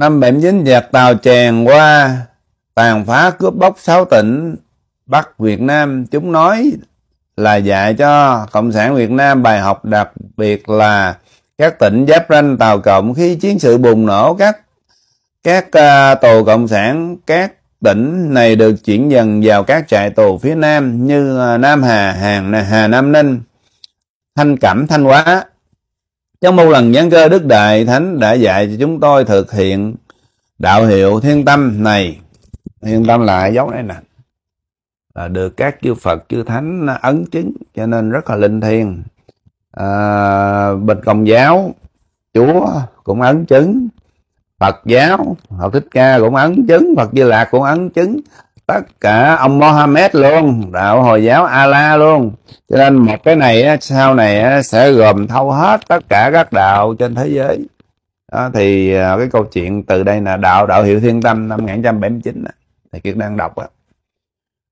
Năm 79 giặc Tàu tràn qua, tàn phá cướp bóc sáu tỉnh Bắc Việt Nam. Chúng nói là dạy cho Cộng sản Việt Nam bài học đặc biệt là các tỉnh giáp ranh Tàu Cộng khi chiến sự bùng nổ các các uh, tù Cộng sản các tỉnh này được chuyển dần vào các trại tù phía Nam như à, Nam Hà, Hàng, Hà Nam Ninh, Thanh Cẩm, Thanh Hóa. Trong một lần giảng cơ Đức Đại Thánh đã dạy cho chúng tôi thực hiện đạo hiệu thiên tâm này. Thiên tâm là dấu này nè. Là được các chư Phật, chư Thánh ấn chứng cho nên rất là linh thiêng. À, Bịch Công giáo, Chúa cũng ấn chứng. Phật giáo, Phật Thích Ca cũng ấn chứng, Phật Di Lạc cũng ấn chứng, tất cả ông Mohammed luôn đạo hồi giáo Allah luôn cho nên một cái này sau này sẽ gồm thâu hết tất cả các đạo trên thế giới đó, thì à, cái câu chuyện từ đây là đạo đạo hiệu thiên tâm năm 1979 thì kiệt đang đọc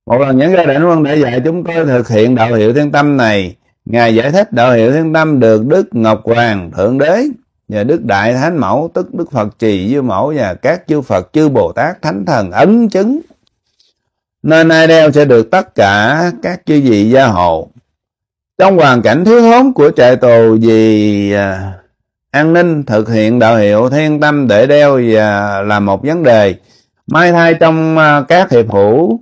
một lần những gia đình quân để dạy chúng tôi thực hiện đạo hiệu thiên tâm này ngài giải thích đạo hiệu thiên tâm được đức ngọc hoàng thượng đế và đức đại thánh mẫu tức đức phật trì diêu mẫu và các chư phật chư bồ tát thánh thần ấn chứng nên ai đeo sẽ được tất cả các chư vị gia hộ trong hoàn cảnh thiếu thốn của trại tù vì à, an ninh thực hiện đạo hiệu thiên tâm để đeo và là một vấn đề mai thai trong à, các hiệp hữu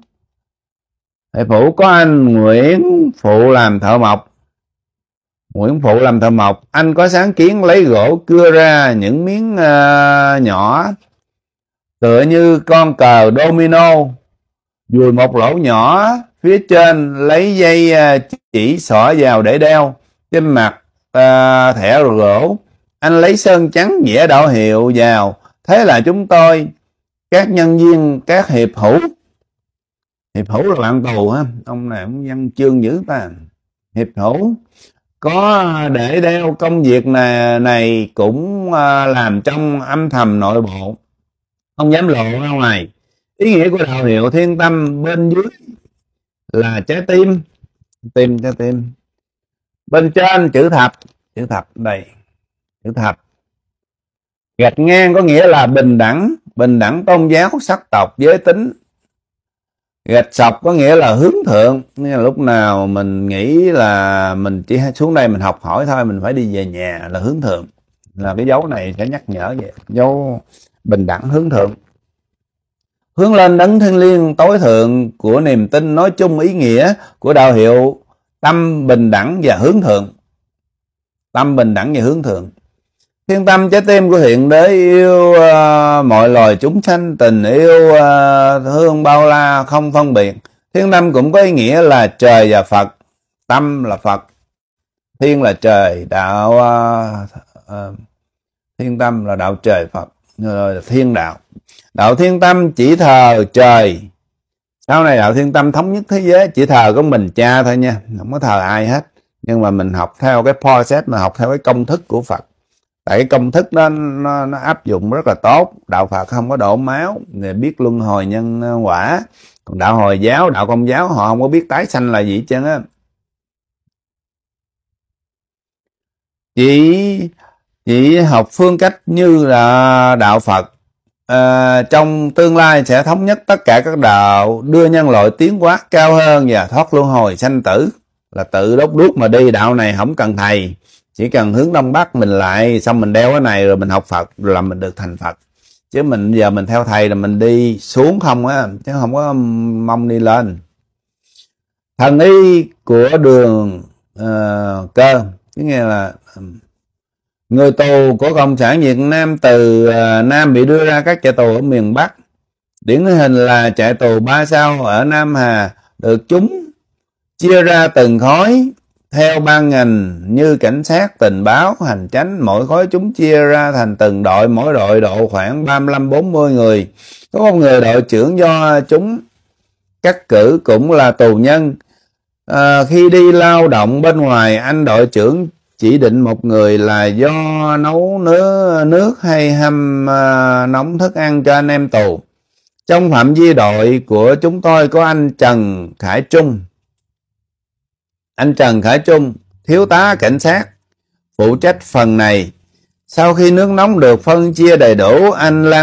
hiệp hữu có anh nguyễn phụ làm thợ mộc nguyễn phụ làm thợ mộc anh có sáng kiến lấy gỗ cưa ra những miếng uh, nhỏ tựa như con cờ domino Dùi một lỗ nhỏ phía trên lấy dây à, chỉ xỏ vào để đeo trên mặt à, thẻ gỗ. Anh lấy sơn trắng vẽ đạo hiệu vào. Thế là chúng tôi, các nhân viên, các hiệp hữu. Hiệp hữu là bạn tù ha. Ông này cũng văn chương dữ ta. Hiệp hữu có để đeo công việc này, này cũng à, làm trong âm thầm nội bộ không dám lộ ra ngoài ý nghĩa của đạo hiệu thiên tâm bên dưới là trái tim tim trái tim bên trên chữ thập chữ thập đây chữ thập gạch ngang có nghĩa là bình đẳng bình đẳng tôn giáo sắc tộc giới tính gạch sọc có nghĩa là hướng thượng nghĩa là lúc nào mình nghĩ là mình chỉ xuống đây mình học hỏi thôi mình phải đi về nhà là hướng thượng là cái dấu này sẽ nhắc nhở về dấu bình đẳng hướng thượng hướng lên đấng thiên liêng tối thượng của niềm tin nói chung ý nghĩa của đạo hiệu tâm bình đẳng và hướng thượng tâm bình đẳng và hướng thượng thiên tâm trái tim của thiện đế yêu uh, mọi loài chúng sanh tình yêu uh, thương bao la không phân biệt thiên tâm cũng có ý nghĩa là trời và phật tâm là phật thiên là trời đạo uh, uh, thiên tâm là đạo trời phật thiên đạo đạo thiên tâm chỉ thờ trời sau này đạo thiên tâm thống nhất thế giới chỉ thờ có mình cha thôi nha không có thờ ai hết nhưng mà mình học theo cái process mà học theo cái công thức của phật tại cái công thức đó nó, nó áp dụng rất là tốt đạo phật không có đổ máu người biết luân hồi nhân quả còn đạo hồi giáo đạo công giáo họ không có biết tái sanh là gì chứ á chỉ chỉ học phương cách như là đạo Phật à, trong tương lai sẽ thống nhất tất cả các đạo đưa nhân loại tiến hóa cao hơn và thoát luân hồi sanh tử là tự đốt đuốc mà đi đạo này không cần thầy chỉ cần hướng đông bắc mình lại xong mình đeo cái này rồi mình học Phật là mình được thành Phật chứ mình giờ mình theo thầy là mình đi xuống không á chứ không có mong đi lên thần Y của đường uh, cơ nghĩa là người tù của cộng sản việt nam từ à, nam bị đưa ra các trại tù ở miền bắc điển hình là trại tù ba sao ở nam hà được chúng chia ra từng khối theo ban ngành như cảnh sát tình báo hành chánh mỗi khối chúng chia ra thành từng đội mỗi đội độ khoảng 35-40 người có một người đội trưởng do chúng cắt cử cũng là tù nhân à, khi đi lao động bên ngoài anh đội trưởng chỉ định một người là do nấu nớ, nước hay hâm à, nóng thức ăn cho anh em tù. Trong phạm vi đội của chúng tôi có anh Trần Khải Trung. Anh Trần Khải Trung, thiếu tá cảnh sát, phụ trách phần này. Sau khi nước nóng được phân chia đầy đủ, anh Lan